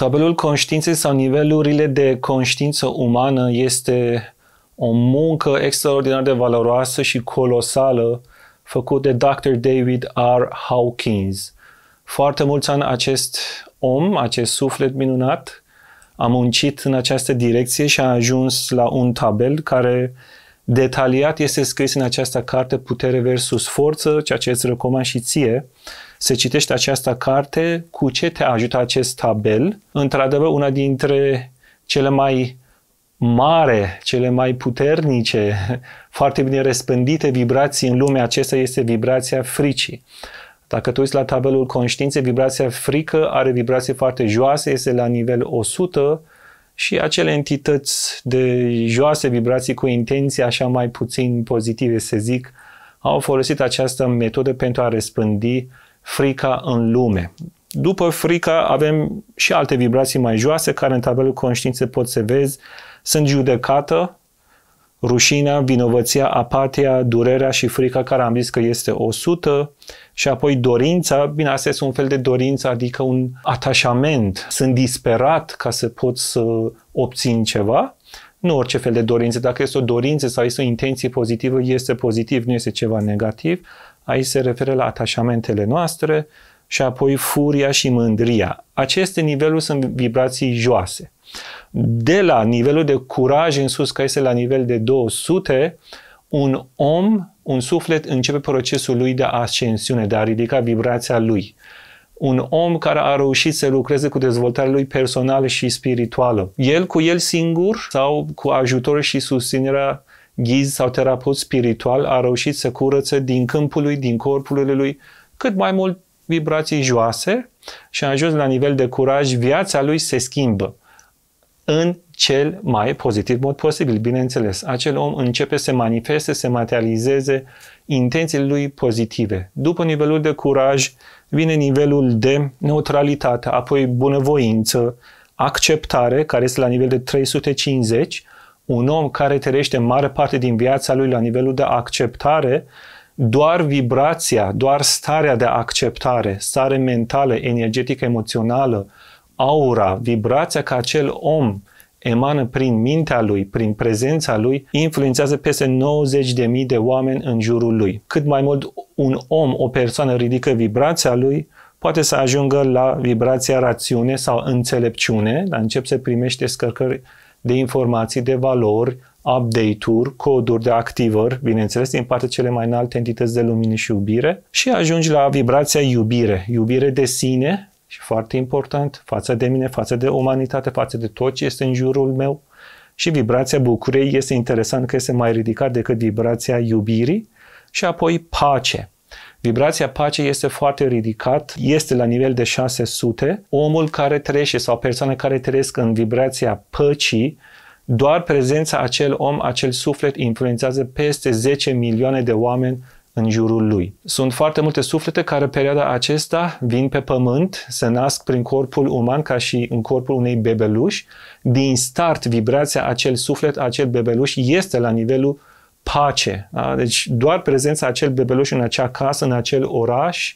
Tabelul conștiinței sau nivelurile de conștiință umană este o muncă extraordinar de valoroasă și colosală făcut de Dr. David R. Hawkins. Foarte mulți ani acest om, acest suflet minunat, a muncit în această direcție și a ajuns la un tabel care detaliat este scris în această carte Putere versus Forță, ceea ce îți recomand și ție. Uh, se citește această carte, cu ce te ajută acest tabel. Într-adevăr, una dintre cele mai mare, cele mai puternice, foarte bine răspândite vibrații în lumea acesta este vibrația fricii. Dacă tu uiți la tabelul conștiinței, vibrația frică are vibrație foarte joasă, este la nivel 100 și acele entități de joase vibrații cu intenții așa mai puțin pozitive, să zic, au folosit această metodă pentru a răspândi frica în lume. După frica avem și alte vibrații mai joase care în tabelul conștiinței pot să vezi. Sunt judecată, rușinea, vinovăția, apatia, durerea și frica care am zis că este 100 și apoi dorința, bine, asta este un fel de dorință, adică un atașament. Sunt disperat ca să pot să obțin ceva, nu orice fel de dorință. Dacă este o dorință sau este o intenție pozitivă, este pozitiv, nu este ceva negativ aici se referă la atașamentele noastre și apoi furia și mândria. Aceste niveluri sunt vibrații joase. De la nivelul de curaj în sus, care este la nivel de 200, un om, un suflet începe procesul lui de ascensiune, de a ridica vibrația lui un om care a reușit să lucreze cu dezvoltarea lui personală și spirituală. El cu el singur sau cu ajutor și susținerea ghiz sau terapeut spiritual a reușit să curățe din câmpul lui, din corpul lui, cât mai mult vibrații joase și a ajuns la nivel de curaj, viața lui se schimbă în cel mai pozitiv mod posibil, bineînțeles. Acel om începe să manifeste, să materializeze intențiile lui pozitive. După nivelul de curaj vine nivelul de neutralitate, apoi bunăvoință, acceptare, care este la nivel de 350, un om care trăiește mare parte din viața lui la nivelul de acceptare, doar vibrația, doar starea de acceptare, stare mentală, energetică, emoțională, aura, vibrația ca acel om emană prin mintea lui, prin prezența lui, influențează peste 90.000 de oameni în jurul lui. Cât mai mult un om, o persoană ridică vibrația lui, poate să ajungă la vibrația rațiune sau înțelepciune, dar încep să primește scărcări de informații, de valori, update-uri, coduri de activări, bineînțeles, din partea cele mai înalte entități de lumină și iubire și ajungi la vibrația iubire, iubire de sine și foarte important, față de mine, față de umanitate, față de tot ce este în jurul meu și vibrația bucuriei este interesant că este mai ridicat decât vibrația iubirii și apoi pace. Vibrația pacei este foarte ridicat, este la nivel de 600. Omul care trăiește sau persoane care trăiesc în vibrația păcii, doar prezența acel om, acel suflet influențează peste 10 milioane de oameni în jurul lui. Sunt foarte multe suflete care perioada acesta vin pe pământ, se nasc prin corpul uman ca și în corpul unei bebeluși. Din start, vibrația acel suflet, acel bebeluș este la nivelul pace. Da? Deci doar prezența acel bebeluș în acea casă, în acel oraș,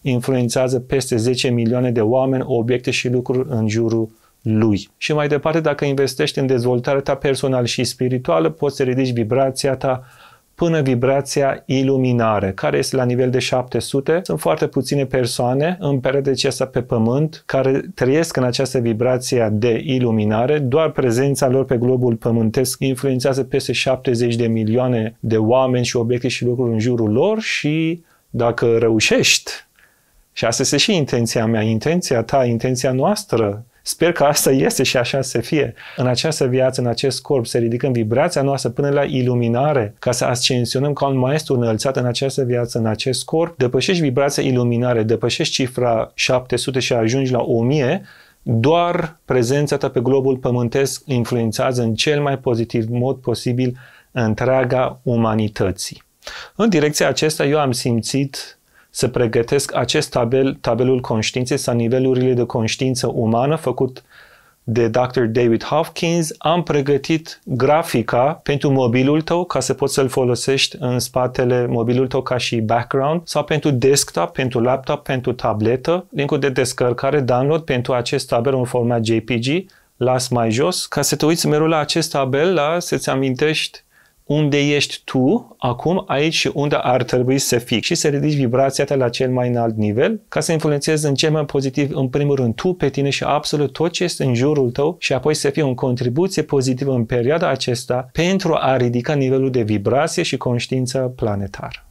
influențează peste 10 milioane de oameni, obiecte și lucruri în jurul lui. Și mai departe, dacă investești în dezvoltarea ta personală și spirituală, poți să ridici vibrația ta până vibrația iluminare, care este la nivel de 700. Sunt foarte puține persoane în perioada aceasta pe Pământ care trăiesc în această vibrație de iluminare. Doar prezența lor pe globul pământesc influențează peste 70 de milioane de oameni și obiecte și lucruri în jurul lor și dacă reușești și asta este și intenția mea, intenția ta, intenția noastră, Sper că asta este și așa să fie. În această viață, în acest corp, să ridicăm vibrația noastră până la iluminare, ca să ascensionăm ca un maestru înălțat în această viață, în acest corp. Depășești vibrația iluminare, depășești cifra 700 și ajungi la 1000, doar prezența ta pe globul pământesc influențează în cel mai pozitiv mod posibil întreaga umanității. În direcția acesta eu am simțit să pregătesc acest tabel, tabelul conștiinței sau nivelurile de conștiință umană făcut de Dr. David Hopkins, am pregătit grafica pentru mobilul tău ca să poți să-l folosești în spatele mobilul tău ca și background sau pentru desktop, pentru laptop, pentru tabletă, linkul de descărcare, download pentru acest tabel în format JPG, las mai jos, ca să te uiți mereu la acest tabel, la să-ți amintești unde ești tu acum, aici și unde ar trebui să fii și să ridici vibrația ta la cel mai înalt nivel ca să influențezi în cel mai pozitiv, în primul rând, tu pe tine și absolut tot ce este în jurul tău și apoi să fie o contribuție pozitivă în perioada aceasta pentru a ridica nivelul de vibrație și conștiință planetară.